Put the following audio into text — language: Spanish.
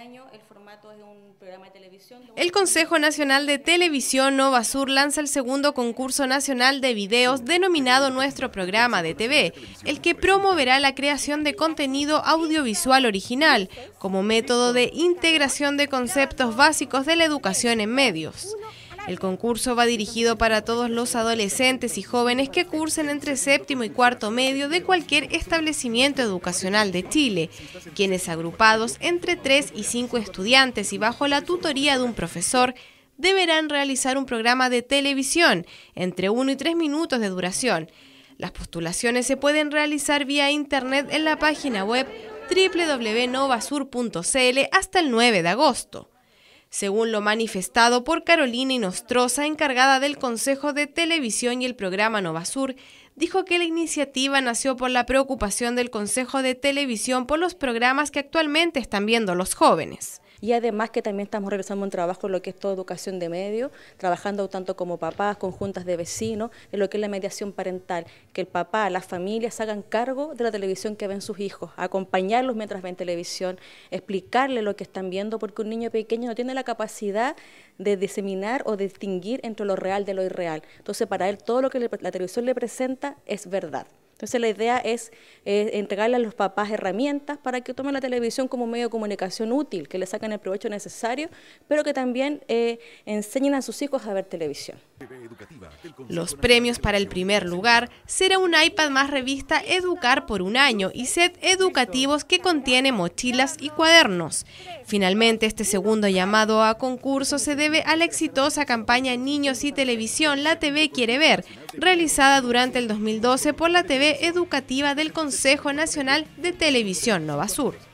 El el Consejo Nacional de Televisión Nova Sur lanza el segundo concurso nacional de videos denominado Nuestro Programa de TV, el que promoverá la creación de contenido audiovisual original como método de integración de conceptos básicos de la educación en medios. El concurso va dirigido para todos los adolescentes y jóvenes que cursen entre séptimo y cuarto medio de cualquier establecimiento educacional de Chile, quienes agrupados entre 3 y 5 estudiantes y bajo la tutoría de un profesor, deberán realizar un programa de televisión entre uno y tres minutos de duración. Las postulaciones se pueden realizar vía internet en la página web www.novasur.cl hasta el 9 de agosto según lo manifestado por Carolina Inostrosa, encargada del Consejo de Televisión y el programa Novasur, dijo que la iniciativa nació por la preocupación del Consejo de Televisión por los programas que actualmente están viendo los jóvenes y además que también estamos realizando un trabajo en lo que es toda educación de medio, trabajando tanto como papás, conjuntas de vecinos, en lo que es la mediación parental, que el papá, las familias hagan cargo de la televisión que ven sus hijos, acompañarlos mientras ven televisión, explicarle lo que están viendo, porque un niño pequeño no tiene la capacidad de diseminar o distinguir entre lo real de lo irreal. Entonces, para él todo lo que la televisión le presenta es verdad. Entonces la idea es eh, entregarle a los papás herramientas para que tomen la televisión como medio de comunicación útil, que le saquen el provecho necesario, pero que también eh, enseñen a sus hijos a ver televisión. Los premios para el primer lugar será un iPad más revista Educar por un año y set educativos que contiene mochilas y cuadernos. Finalmente, este segundo llamado a concurso se debe a la exitosa campaña Niños y Televisión, la TV quiere ver, realizada durante el 2012 por la TV Educativa del Consejo Nacional de Televisión Nova Sur.